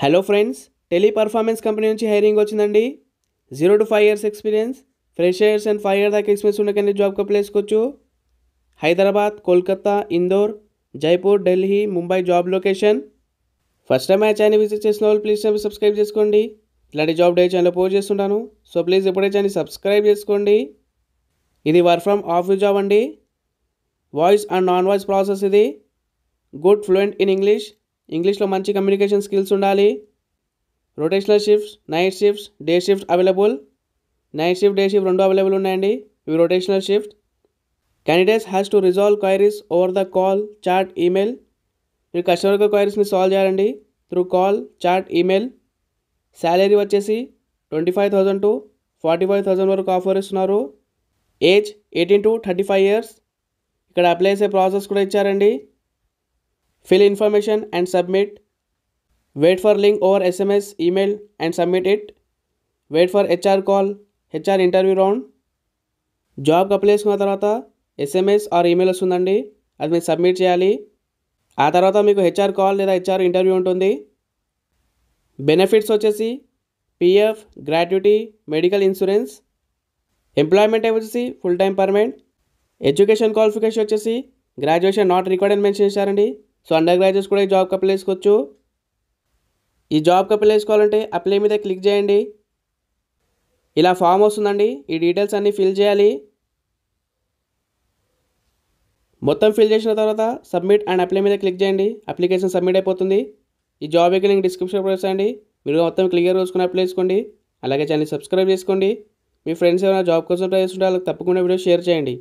hello friends Teleperformance company నుంచి hiring వచ్చిందండి zero to five years experience freshers and five year దాకా experience ఉన్న కానీ జాబ్కి అప్లై చేసుకోవచ్చు Hyderabad Kolkata Indore Jaipur Delhi Mumbai job location first time ఆ ఛానల్ విజిట్ చేసిన వాళ్ళు ప్లీజ్ ఛానల్ సబ్స్క్రైబ్ చేసుకోండి ఇలాంటి జాబ్ డే ఛానల్ పోస్ట్ చేస్తుంటాను సో ప్లీజ్ ఎప్పుడే ఛానల్ సబ్స్క్రైబ్ చేసుకోండి ఇది వర్క్ ఫ్రమ్ ఆఫీస్ జాబ్ అండి voice and non voice process ఇది గుడ్ ఫ్లూయెంట్ ఇన్ ఇంగ్లీష్ ఇంగ్లీష్లో మంచి కమ్యూనికేషన్ స్కిల్స్ ఉండాలి rotational shifts night shifts day shift available night shift day shift రెండు అవైలబుల్ ఉన్నాయండి ఇవి rotational shift candidates has to resolve queries over the call chat email మీరు customer క్వైరీస్ని solve చేయాలండి through call chat email salary వచ్చేసి twenty five thousand to forty five thousand వరకు offer ఇస్తున్నారు age eighteen to thirty five years ఇక్కడ apply చేసే process కూడా ఇచ్చారండి fill information and submit wait for link over sms email and submit it wait for hr call HR interview round job apply చేసుకున్న తర్వాత SMS are email వస్తుందండి అది మీరు submit చేయాలి ఆ తర్వాత మీకు హెచ్ఆర్ కాల్ లేదా హెచ్ఆర్ ఇంటర్వ్యూ ఉంటుంది బెనిఫిట్స్ వచ్చేసి PF gratuity medical insurance employment వచ్చేసి full time permanent education qualification వచ్చేసి గ్రాడ్యుయేషన్ నాట్ రికార్డ్ అని మెన్షన్ చేశారండి సో అండర్ గ్రాడ్యుయేట్స్ కూడా ఈ జాబ్కి అప్లై చేసుకోవచ్చు ఈ జాబ్కి అప్లై చేసుకోవాలంటే అప్లై మీద క్లిక్ చేయండి ఇలా ఫామ్ వస్తుందండి ఈ డీటెయిల్స్ అన్నీ ఫిల్ చేయాలి మొత్తం ఫిల్ చేసిన తర్వాత సబ్మిట్ అండ్ అప్లై మీద క్లిక్ చేయండి అప్లికేషన్ సబ్మిట్ అయిపోతుంది ఈ జాబ్ ఎక్కి లింక్ డిస్క్రిప్షన్ ప్రవేశండి మీరు మొత్తం క్లియర్ చూసుకుని అప్లై చేసుకోండి అలాగే ఛానల్ సబ్స్క్రైబ్ చేసుకోండి మీ ఫ్రెండ్స్ ఏమైనా జాబ్ కోసం ట్రై చేస్తుంటే వాళ్ళకి తప్పకుండా వీడియో షేర్ చేయండి